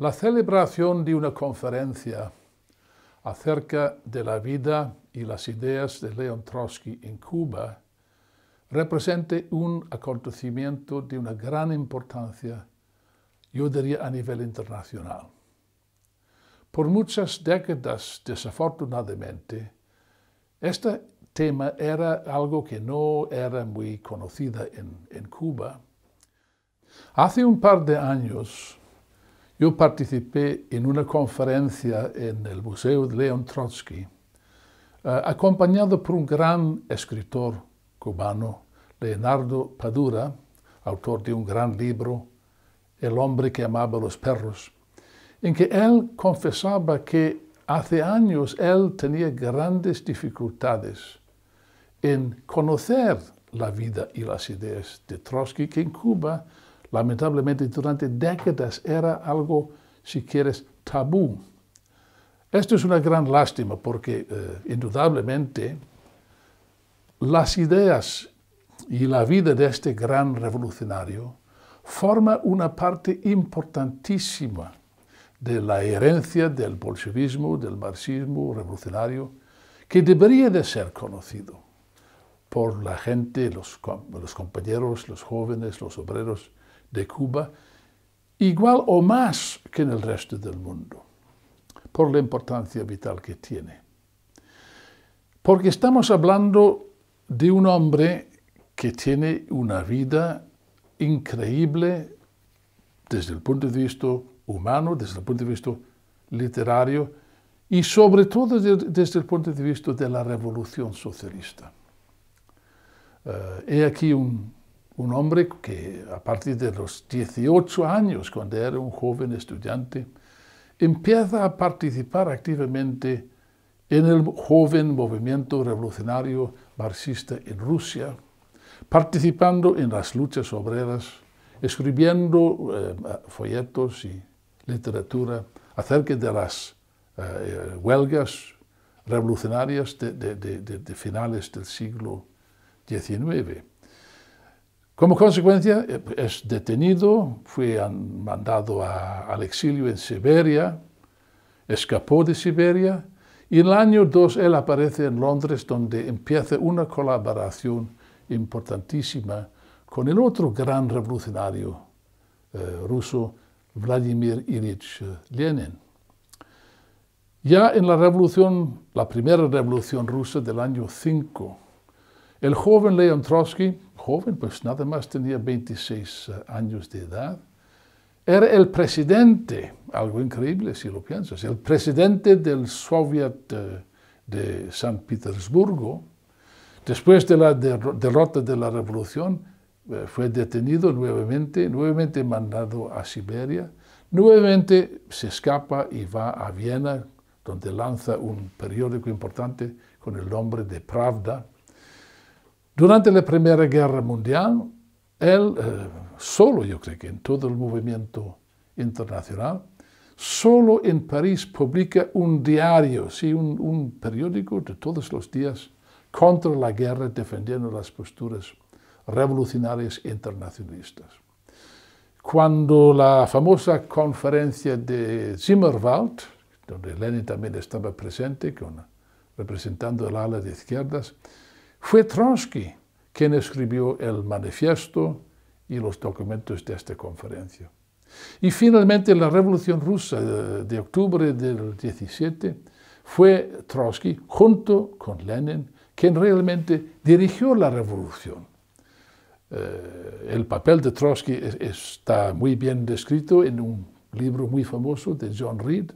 La celebración de una conferencia acerca de la vida y las ideas de León Trotsky en Cuba representa un acontecimiento de una gran importancia, yo diría a nivel internacional. Por muchas décadas, desafortunadamente, este tema era algo que no era muy conocido en Cuba. Hace un par de años, yo participé en una conferencia en el Museo de León Trotsky, eh, acompañado por un gran escritor cubano, Leonardo Padura, autor de un gran libro, El hombre que amaba los perros, en que él confesaba que hace años él tenía grandes dificultades en conocer la vida y las ideas de Trotsky, que en Cuba lamentablemente durante décadas era algo, si quieres, tabú. Esto es una gran lástima porque eh, indudablemente las ideas y la vida de este gran revolucionario forma una parte importantísima de la herencia del bolchevismo, del marxismo revolucionario, que debería de ser conocido por la gente, los compañeros, los jóvenes, los obreros, de Cuba, igual o más que en el resto del mundo, por la importancia vital que tiene. Porque estamos hablando de un hombre que tiene una vida increíble desde el punto de vista humano, desde el punto de vista literario y sobre todo desde el punto de vista de la revolución socialista. Eh, he aquí un un hombre que a partir de los 18 años, cuando era un joven estudiante, empieza a participar activamente en el joven movimiento revolucionario marxista en Rusia, participando en las luchas obreras, escribiendo eh, folletos y literatura acerca de las eh, eh, huelgas revolucionarias de finales del siglo XIX. Como consecuencia, es detenido, fue mandado al exilio en Siberia, escapó de Siberia y en el año 2 él aparece en Londres donde empieza una colaboración importantísima con el otro gran revolucionario eh, ruso, Vladimir Irich Lenin. Ya en la revolución, la primera revolución rusa del año 5, el joven Leon Trotsky, joven, pues nada más tenía 26 eh, años de edad, era el presidente, algo increíble si lo piensas, el presidente del Soviet eh, de San Petersburgo, después de la derrota de la revolución, eh, fue detenido nuevamente, nuevamente mandado a Siberia, nuevamente se escapa y va a Viena, donde lanza un periódico importante con el nombre de Pravda, durante la Primera Guerra Mundial, él, eh, solo yo creo que en todo el movimiento internacional, solo en París publica un diario, un, periódico de todos los días contra la guerra, defendiendo las posturas revolucionarias internacionalistas. Cuando la famosa conferencia de Zimmerwald, donde Lenin también estaba presente, representando el ala de izquierdas, fue Trotsky quien escribió el manifiesto y los documentos de esta conferencia. Y finalmente la Revolución Rusa de, octubre del 17 fue Trotsky, junto con Lenin, quien realmente dirigió la revolución. Eh, el papel de Trotsky está muy bien descrito en un libro muy famoso de John Reed,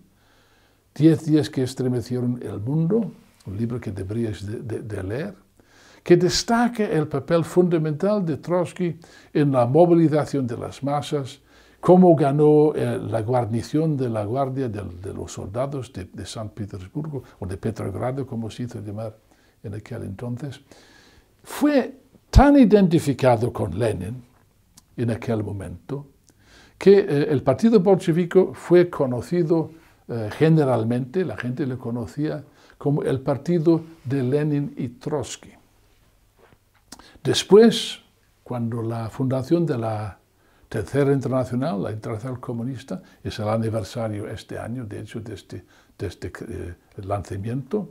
Diez días que estremecieron el mundo, un libro que deberías de leer que destaca el papel fundamental de Trotsky en la movilización de las masas, cómo ganó eh, la guarnición de la guardia de, los soldados de, San Petersburgo, o de Petrogrado, como se hizo llamar en aquel entonces, fue tan identificado con Lenin en aquel momento que eh, el partido bolchevico fue conocido eh, generalmente, la gente lo conocía como el partido de Lenin y Trotsky. Después, cuando la fundación de la Tercera Internacional, la Internacional Comunista, es el aniversario este año, de hecho, de este, este eh, lanzamiento,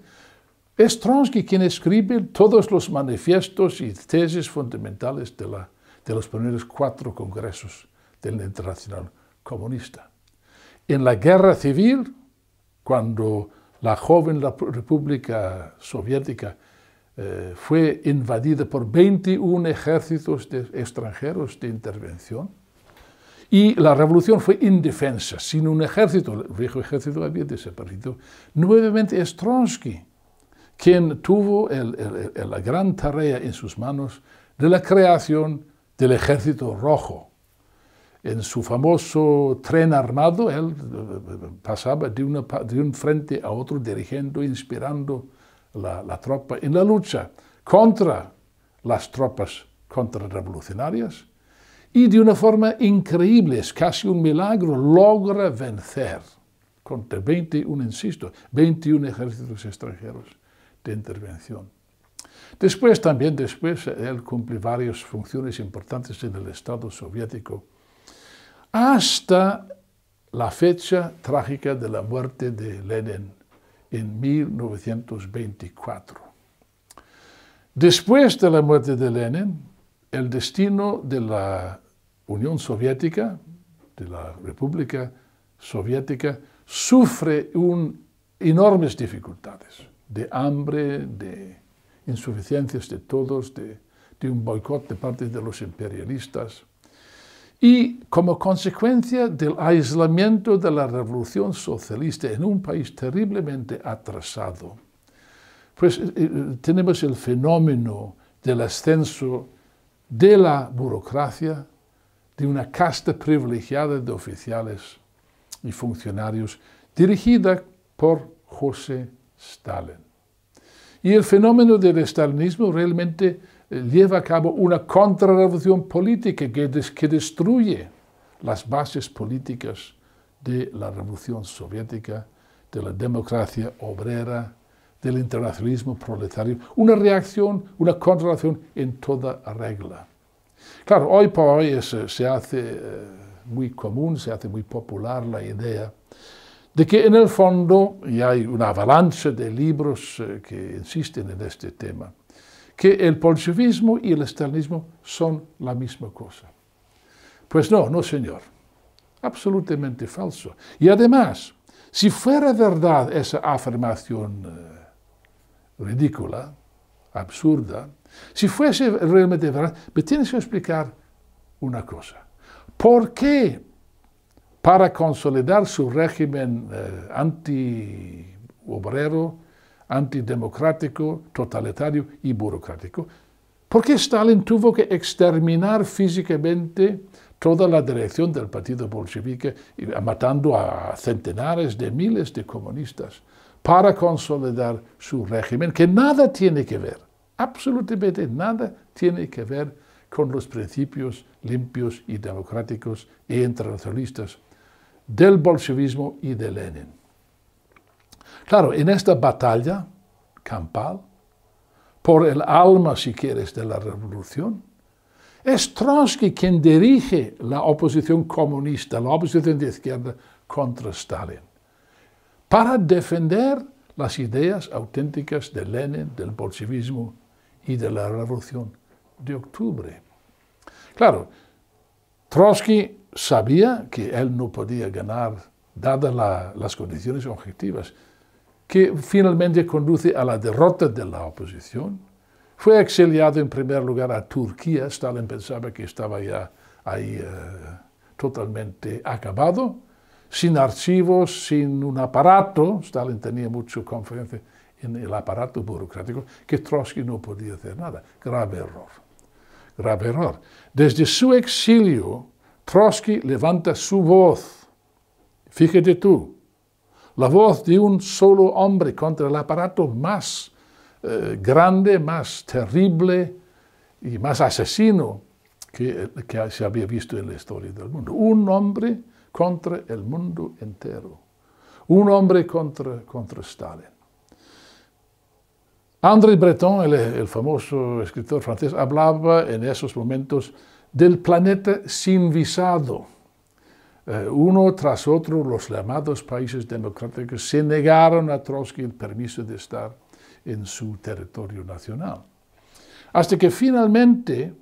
es Trotsky quien escribe todos los manifiestos y tesis fundamentales de, de los primeros cuatro congresos de la Internacional Comunista. En la guerra civil, cuando la joven República Soviética eh, fue invadida por 21 ejércitos de extranjeros de intervención. Y la revolución fue indefensa, sin un ejército. El viejo ejército había desaparecido. Nuevamente es quien tuvo la gran tarea en sus manos de la creación del ejército rojo. En su famoso tren armado, él eh, eh, pasaba de, de un frente a otro dirigiendo, inspirando la, tropa en la lucha contra las tropas contrarrevolucionarias y de una forma increíble, es casi un milagro, logra vencer contra 21, insisto, 21 ejércitos extranjeros de intervención. Después también, después, él cumple varias funciones importantes en el Estado soviético, hasta la fecha trágica de la muerte de Lenin en 1924. Después de la muerte de Lenin, el destino de la Unión Soviética, de la República Soviética, sufre enormes dificultades de hambre, de insuficiencias de todos, de un boicot de parte de los imperialistas. Y como consecuencia del aislamiento de la revolución socialista en un país terriblemente atrasado, pues eh, eh, tenemos el fenómeno del ascenso de la burocracia, de una casta privilegiada de oficiales y funcionarios, dirigida por José Stalin. Y el fenómeno del estalinismo realmente lleva a cabo una contrarrevolución política que, destruye las bases políticas de la revolución soviética, de la democracia obrera, del internacionalismo proletario. Una reacción, una contrarreacción en toda regla. Claro, hoy por hoy eh, se hace eh, muy común, se hace muy popular la idea de que en el fondo, y hay una avalancha de libros eh, que insisten en este tema, que el bolchevismo y el estalinismo son la misma cosa. Pues no, no señor, absolutamente falso. Y además, si fuera verdad esa afirmación eh, ridícula, absurda, si fuese realmente verdad, me tienes que explicar una cosa. ¿Por qué para consolidar su régimen eh, anti-obrero, antidemocrático, totalitario y burocrático. Porque Stalin tuvo que exterminar físicamente toda la dirección del partido bolchevique, ah, matando a centenares de miles de comunistas, para consolidar su régimen, que nada tiene que ver, absolutamente nada tiene que ver con los principios limpios y democráticos e internacionalistas del bolchevismo y de Lenin. Claro, en esta batalla campal, por el alma, si quieres, de la revolución, es Trotsky quien dirige la oposición comunista, la oposición de izquierda contra Stalin, para defender las ideas auténticas de Lenin, del bolchevismo y de la revolución de octubre. Claro, Trotsky sabía que él no podía ganar, dadas las condiciones objetivas que finalmente conduce a la derrota de la oposición. Fue exiliado en primer lugar a Turquía, Stalin pensaba que estaba ya ahí eh, totalmente acabado, sin archivos, sin un aparato, Stalin tenía mucha confianza en el aparato burocrático, que Trotsky no podía hacer nada, grave error, grave error. Desde su exilio, Trotsky levanta su voz, fíjate tú, la voz de un solo hombre contra el aparato más eh, grande, más terrible y más asesino que, se había visto en la historia del mundo. Un hombre contra el mundo entero. Un hombre contra, contra Stalin. André Breton, el famoso escritor francés, hablaba en esos momentos del planeta sin visado eh, uno tras otro, los llamados países democráticos se negaron a Trotsky el permiso de estar en su territorio nacional. Hasta que finalmente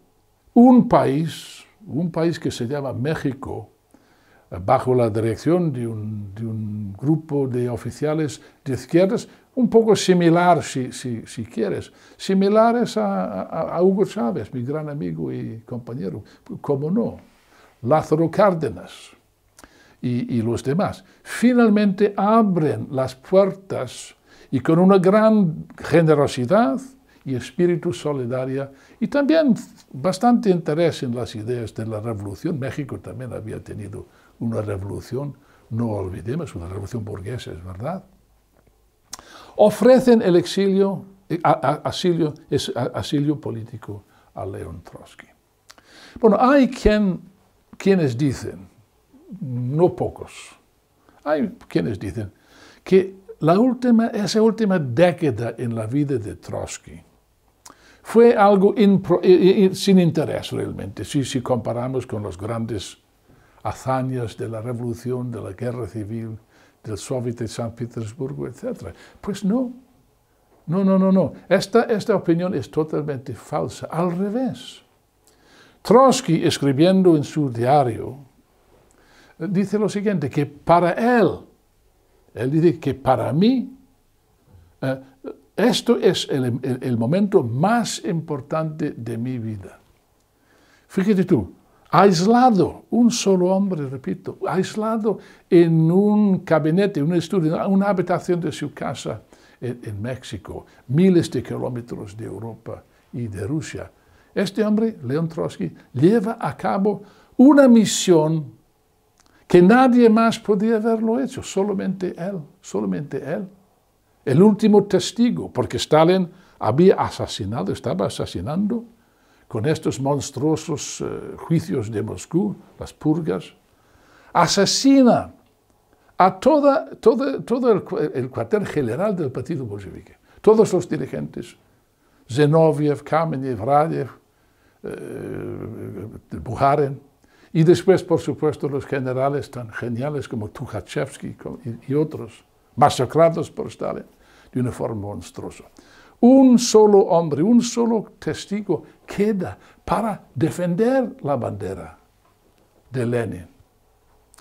un país, un país que se llama México, bajo la dirección de un, grupo de oficiales de izquierdas, un poco similar, si, quieres, similares a, Hugo Chávez, mi gran amigo y compañero, como no, Lázaro Cárdenas y, los demás. Finalmente abren las puertas y con una gran generosidad y espíritu solidaria y también bastante interés en las ideas de la revolución. México también había tenido una revolución, no olvidemos, una revolución burguesa, es verdad. Ofrecen el exilio, eh, asilio, asilio político a León Trotsky. Bueno, hay quien, quienes dicen, no pocos. Hay quienes dicen que la última, esa última década en la vida de Trotsky fue algo eh, eh, eh, sin interés realmente, si, si comparamos con las grandes hazañas de la revolución, de la guerra civil, del soviet de San Petersburgo, etc. Pues no, no, no, no, no. Esta, esta opinión es totalmente falsa. Al revés. Trotsky, escribiendo en su diario, dice lo siguiente, que para él, él dice que para mí, eh, esto es el, momento más importante de mi vida. Fíjate tú, aislado, un solo hombre, repito, aislado en un gabinete, un estudio, una habitación de su casa en, en México, miles de kilómetros de Europa y de Rusia. Este hombre, León Trotsky, lleva a cabo una misión que nadie más podía haberlo hecho, solamente él, solamente él. El último testigo, porque Stalin había asesinado, estaba asesinando con estos monstruosos eh, juicios de Moscú, las purgas, asesina a todo, el, cuartel general del Partido Bolchevique, todos los dirigentes, Zinoviev, Kamenev, radiev, eh, y después, por supuesto, los generales tan geniales como Tukhachevsky y otros, masacrados por Stalin de una forma monstruosa. Un solo hombre, un solo testigo queda para defender la bandera de Lenin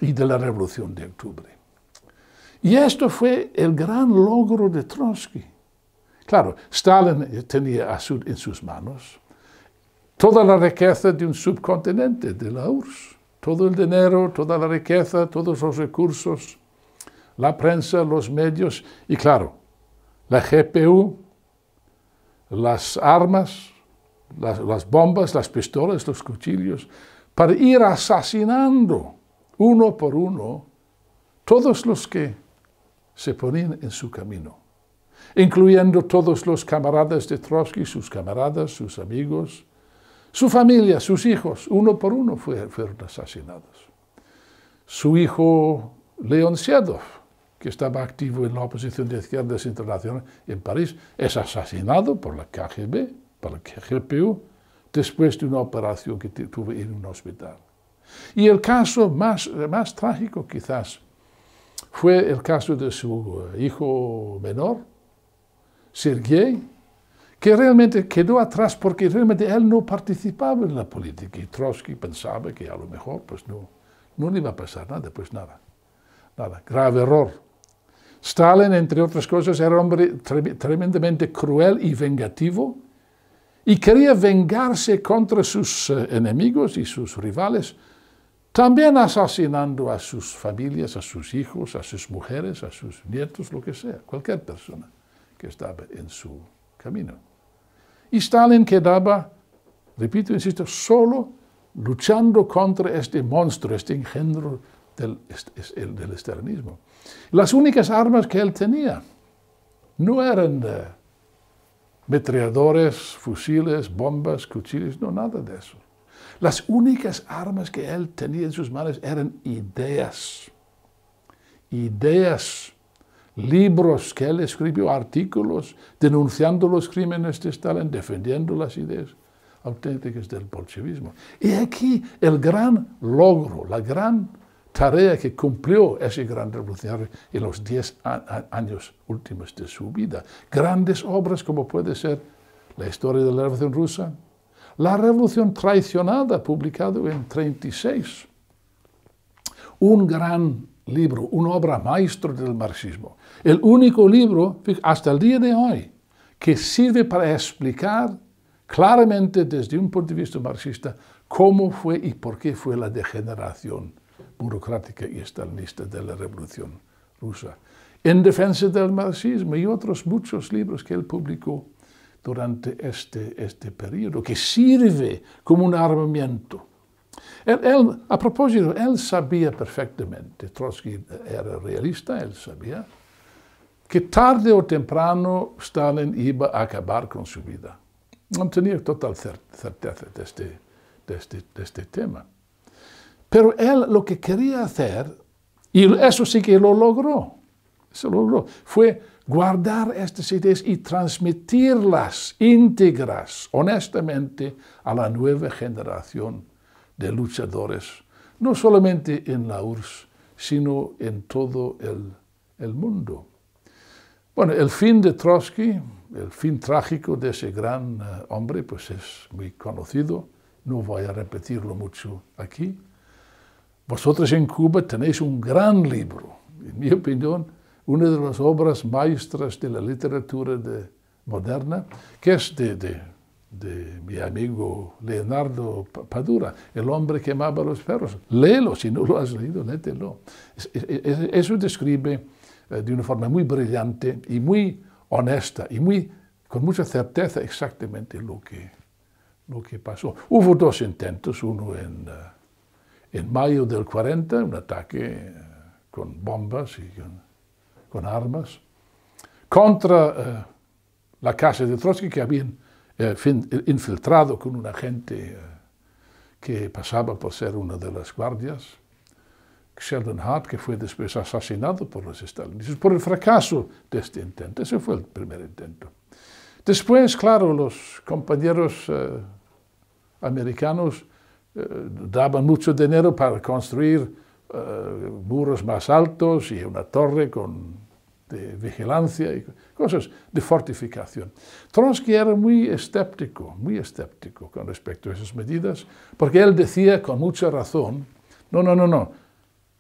y de la Revolución de Octubre. Y esto fue el gran logro de Trotsky. Claro, Stalin tenía en sus manos toda la riqueza de un subcontinente, de la URSS. Todo el dinero, toda la riqueza, todos los recursos, la prensa, los medios y claro, la GPU, las armas, las, bombas, las pistolas, los cuchillos, para ir asesinando uno por uno todos los que se ponían en su camino, incluyendo todos los camaradas de Trotsky, sus camaradas, sus amigos, su familia, sus hijos, uno por uno fueron asesinados. Su hijo Leon Siadov, que estaba activo en la oposición de izquierdas Internacionales en París, es asesinado por la KGB, por la KGPU, después de una operación que tuvo en un hospital. Y el caso más, más trágico quizás fue el caso de su hijo menor, Sergei, que realmente quedó atrás porque realmente él no participaba en la política y Trotsky pensaba que a lo mejor pues no, no le iba a pasar nada, pues nada, nada, grave error. Stalin, entre otras cosas, era hombre tremendamente cruel y vengativo y quería vengarse contra sus eh, enemigos y sus rivales, también asesinando a sus familias, a sus hijos, a sus mujeres, a sus nietos, lo que sea, cualquier persona que estaba en su camino. Y Stalin quedaba, repito, insisto, solo luchando contra este monstruo, este engendro del, del Las únicas armas que él tenía no eran de metreadores, fusiles, bombas, cuchillos, no, nada de eso. Las únicas armas que él tenía en sus manos eran ideas. Ideas libros que él escribió, artículos, denunciando los crímenes de Stalin, defendiendo las ideas auténticas del bolchevismo. Y aquí el gran logro, la gran tarea que cumplió ese gran revolucionario en los diez años últimos de su vida. Grandes obras como puede ser La historia de la Revolución Rusa, La Revolución Traicionada, publicado en 36. Un gran libro, una obra maestro del marxismo. El único libro, hasta el día de hoy, que sirve para explicar claramente desde un punto de vista marxista cómo fue y por qué fue la degeneración burocrática y estalinista de la Revolución Rusa. En defensa del marxismo y otros muchos libros que él publicó durante este, este periodo, que sirve como un armamento él, a propósito, él sabía perfectamente, Trotsky era realista, él sabía, que tarde o temprano Stalin iba a acabar con su vida. No tenía total certeza este, este, de este, tema. Pero él lo que quería hacer, y eso sí que lo logró, logró, fue guardar estas ideas y transmitirlas íntegras, honestamente, a la nueva generación de luchadores, no solamente en la URSS, sino en todo el, el mundo. Bueno, el fin de Trotsky, el fin trágico de ese gran eh, hombre, pues es muy conocido, no voy a repetirlo mucho aquí. Vosotros en Cuba tenéis un gran libro, en mi opinión, una de las obras maestras de la literatura de, moderna, que es de de mi amigo Leonardo Padura, El hombre que amaba los perros. Léelo, si no lo has leído, léetelo. Eso describe eh, de una forma muy brillante y muy honesta y muy, con mucha certeza exactamente lo que, lo que pasó. Hubo dos intentos, uno en, eh, en mayo del 40, un ataque eh, con bombas y con, armas, contra la casa de Trotsky que habían eh, infiltrado con un agente eh, que pasaba por ser una de las guardias, Sheldon Hart, que fue después asesinado por los estadounidenses, por el fracaso de este intento. Ese fue el primer intento. Después, claro, los compañeros eh, americanos daban mucho dinero para construir muros más altos y una torre con de vigilancia y cosas de fortificación. Trotsky era muy escéptico, muy escéptico con respecto a esas medidas, porque él decía con mucha razón, no, no, no, no,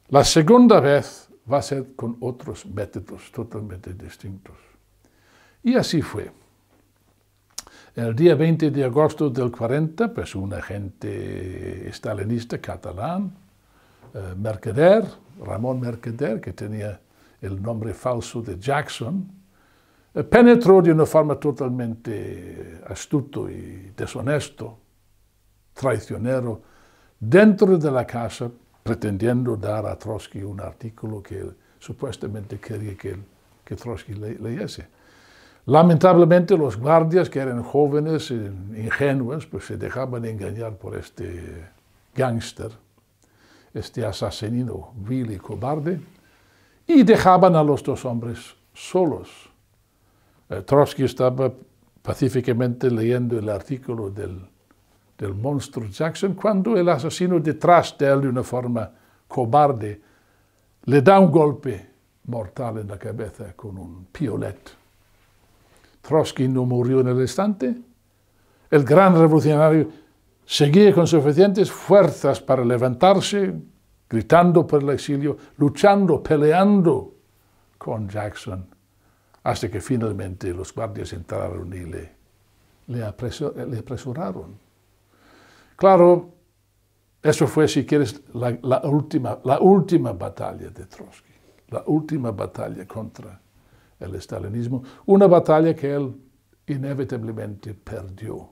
la segunda vez va a ser con otros métodos totalmente distintos. Y así fue. El día 20 de agosto del 40, pues un agente estalinista catalán, eh, Mercader, Ramón Mercader, que tenía el nombre falso de Jackson, eh, penetró de una forma totalmente astuto y deshonesto, traicionero, dentro de la casa, pretendiendo dar a Trotsky un artículo que supuestamente quería que, que Trotsky leyese. Lamentablemente los guardias, que eran jóvenes, eh, ingenuos, pues se dejaban engañar por este gángster, este asesino vil y cobarde, y dejaban a los dos hombres solos. Eh, Trotsky estaba pacíficamente leyendo el artículo del, del monstruo Jackson cuando el asesino detrás de él de una forma cobarde le da un golpe mortal en la cabeza con un piolet. Trotsky no murió en el instante. El gran revolucionario seguía con suficientes fuerzas para levantarse, gritando por el exilio, luchando, peleando con Jackson, hasta que finalmente los guardias entraron y le, apresuraron. Claro, eso fue, si quieres, la, última, la última batalla de Trotsky, la última batalla contra el estalinismo, una batalla que él inevitablemente perdió.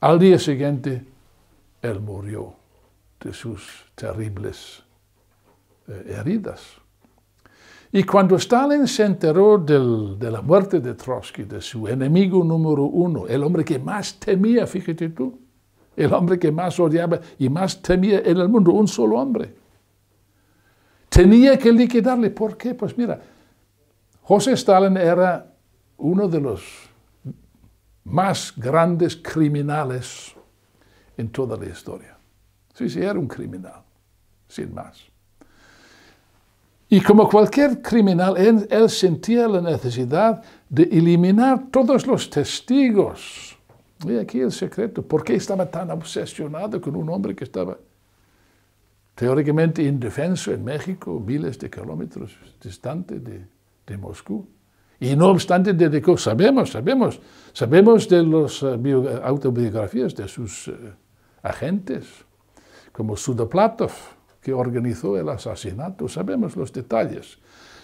Al día siguiente, él murió de sus terribles eh, heridas. Y cuando Stalin se enteró de la muerte de Trotsky, de su enemigo número uno, el hombre que más temía, fíjate tú, el hombre que más odiaba y más temía en el mundo, un solo hombre. Tenía que liquidarle. ¿Por qué? Pues mira, José Stalin era uno de los más grandes criminales en toda la historia. Sí, sí, era un criminal, sin más. Y como cualquier criminal, él, sentía la necesidad de eliminar todos los testigos. Y aquí el secreto, ¿por qué estaba tan obsesionado con un hombre que estaba teóricamente indefenso en México, miles de kilómetros distante de, Moscú? Y no obstante, dedicó, sabemos, sabemos, sabemos de las eh, autobiografías de sus eh, agentes, como Sudoplatov, que organizó el asesinato. Sabemos los detalles.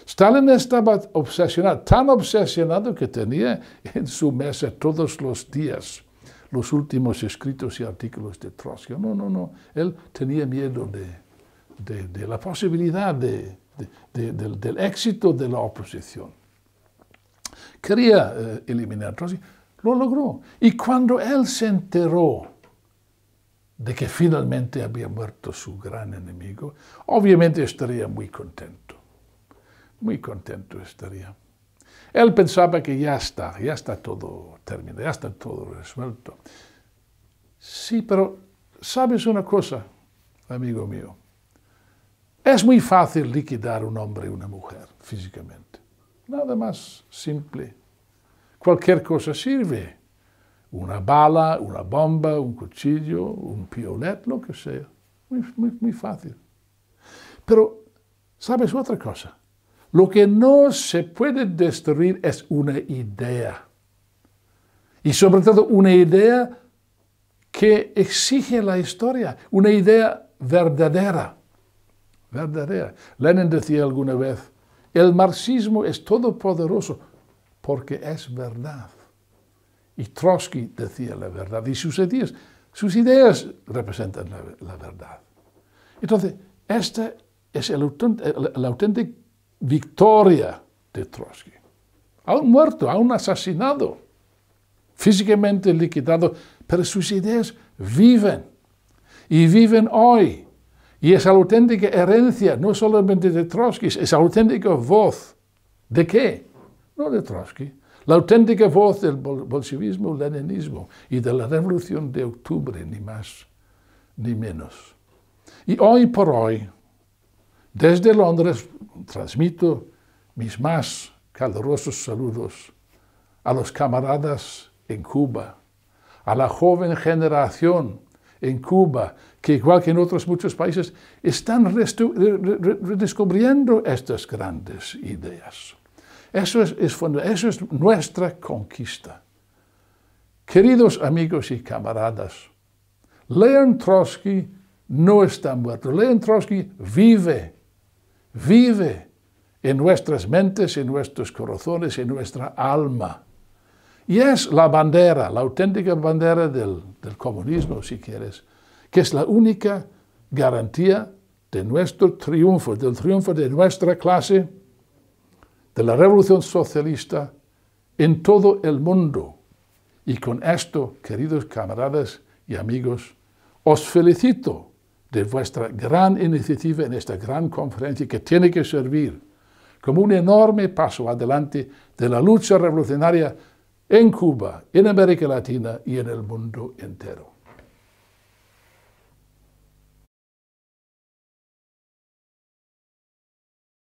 Stalin estaba obsesionado, tan obsesionado que tenía en su mesa todos los días los últimos escritos y artículos de Trotsky. No, no, no. Él tenía miedo de, la posibilidad del, éxito de la oposición. Quería eh, eliminar a Trotsky, lo logró. Y cuando él se enteró de que finalmente había muerto su gran enemigo, obviamente estaría muy contento. Muy contento estaría. Él pensaba que ya está, ya está todo terminado, ya está todo resuelto. Sí, pero sabes una cosa, amigo mío. Es muy fácil liquidar un hombre y una mujer físicamente. Nada más simple. Cualquier cosa sirve una bala, una bomba, un cuchillo, un piolet, lo que sea. Muy, muy, muy fácil. Pero, ¿sabes otra cosa? Lo que no se puede destruir es una idea. Y sobre todo una idea que exige la historia, una idea verdadera. Verdadera. Lenin decía alguna vez, el marxismo es todopoderoso porque es verdad. Y Trotsky decía la verdad y sus ideas, sus ideas representan la, verdad. Entonces, esta es la auténtica victoria de Trotsky. A un muerto, a un asesinado, físicamente liquidado, pero sus ideas viven y viven hoy. Y es auténtica herencia, no solamente de Trotsky, es auténtica voz. ¿De qué? No de Trotsky, la auténtica voz del bolchevismo, leninismo y de la revolución de octubre, ni más ni menos. Y hoy por hoy, desde Londres, transmito mis más calurosos saludos a los camaradas en Cuba, a la joven generación en Cuba, que igual que en otros muchos países, están redescubriendo estas grandes ideas. Eso es, nuestra conquista. Queridos amigos y camaradas, Leon Trotsky no está muerto. Leon Trotsky vive, vive en nuestras mentes, en nuestros corazones, en nuestra alma. Y es la bandera, la auténtica bandera del, del comunismo, si quieres, que es la única garantía de nuestro triunfo, del triunfo de nuestra clase de la revolución socialista en todo el mundo. Y con esto, queridos camaradas y amigos, os felicito de vuestra gran iniciativa en esta gran conferencia que tiene que servir como un enorme paso adelante de la lucha revolucionaria en Cuba, en América Latina y en el mundo entero.